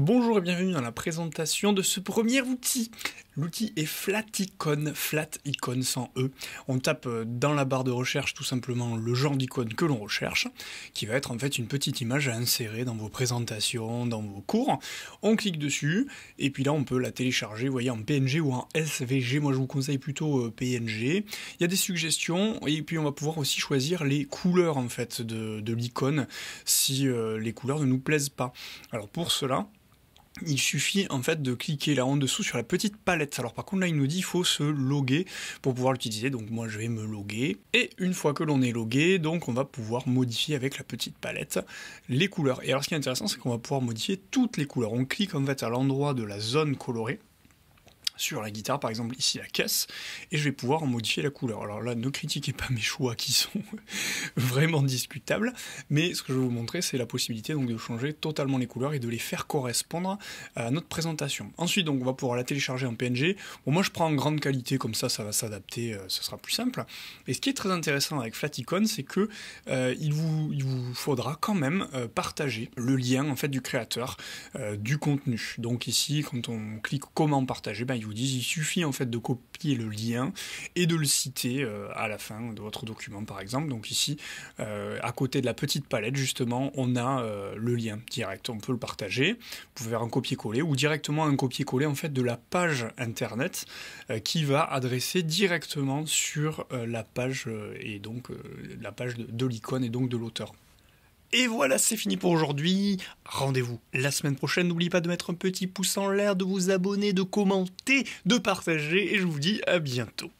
Bonjour et bienvenue dans la présentation de ce premier outil. L'outil est Flat Flat Icon sans E. On tape euh, dans la barre de recherche tout simplement le genre d'icône que l'on recherche, qui va être en fait une petite image à insérer dans vos présentations, dans vos cours. On clique dessus, et puis là on peut la télécharger, vous voyez, en PNG ou en SVG. Moi je vous conseille plutôt euh, PNG. Il y a des suggestions, et puis on va pouvoir aussi choisir les couleurs en fait de, l'icône, si euh, les couleurs ne nous plaisent pas. Alors pour cela, il suffit en fait de cliquer là en dessous sur la petite palette. Alors par contre là il nous dit il faut se loguer pour pouvoir l'utiliser. Donc moi je vais me loguer et une fois que l'on est logué, donc on va pouvoir modifier avec la petite palette les couleurs. Et alors ce qui est intéressant c'est qu'on va pouvoir modifier toutes les couleurs. On clique en fait à l'endroit de la zone colorée sur la guitare, par exemple ici la caisse, et je vais pouvoir en modifier la couleur. Alors là, ne critiquez pas mes choix qui sont vraiment discutables, mais ce que je vais vous montrer, c'est la possibilité donc de changer totalement les couleurs et de les faire correspondre à notre présentation. Ensuite, donc, on va pouvoir la télécharger en PNG. Bon, moi, je prends en grande qualité, comme ça, ça va s'adapter, euh, ce sera plus simple. Et ce qui est très intéressant avec Flaticon, c'est que euh, il, vous, vous, faudra quand même euh, partager le lien en fait du créateur du contenu. Donc ici, quand on clique comment partager, ben, disent il suffit en fait de copier le lien et de le citer euh, à la fin de votre document par exemple. Donc ici, euh, à côté de la petite palette justement, on a euh, le lien direct. On peut le partager. Vous pouvez faire un copier-coller ou directement un copier-coller en fait de la page internet qui va adresser directement sur la page et donc la page de l'icône et donc de l'auteur. Et voilà, c'est fini pour aujourd'hui. Rendez-vous la semaine prochaine. N'oubliez pas de mettre un petit pouce en l'air, de vous abonner, de commenter, de partager. Et je vous dis à bientôt.